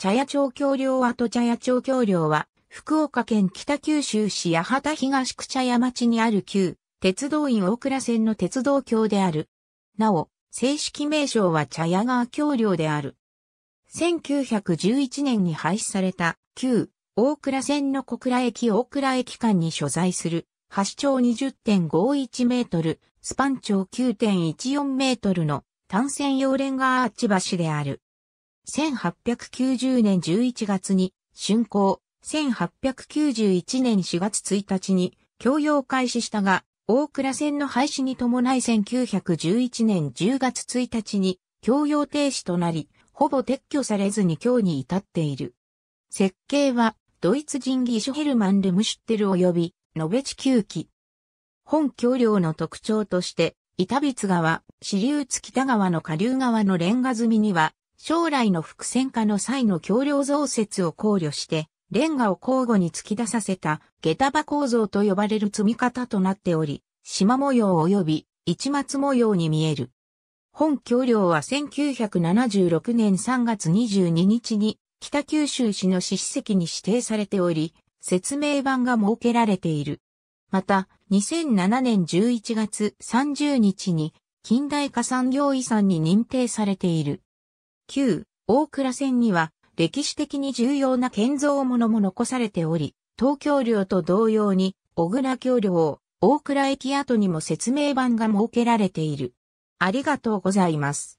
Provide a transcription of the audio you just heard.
茶屋町橋梁跡茶屋町橋梁は、福岡県北九州市八幡東区茶屋町にある旧、鉄道院大倉線の鉄道橋である。なお、正式名称は茶屋川橋梁である。1911年に廃止された旧、大倉線の小倉駅大倉駅間に所在する、橋長20.51メートル、スパン長9.14メートルの単線用レンガアーチ橋である。1890年11月に竣工、1891年4月1日に供用開始したが、大倉線の廃止に伴い1911年10月1日に供用停止となり、ほぼ撤去されずに今日に至っている。設計はドイツ人技師ヘルマン・ルムシュッテル及びノベチ9機。本橋梁の特徴として、板別川、支流月田川の下流側のレンガ積みには、将来の伏線化の際の橋梁増設を考慮して、レンガを交互に突き出させた下駄場構造と呼ばれる積み方となっており、島模様及び市松模様に見える。本橋梁は1976年3月22日に北九州市の史跡に指定されており、説明版が設けられている。また、2007年11月30日に近代化産業遺産に認定されている。旧大倉線には歴史的に重要な建造物も残されており、東京領と同様に小倉橋梁、大倉駅跡にも説明版が設けられている。ありがとうございます。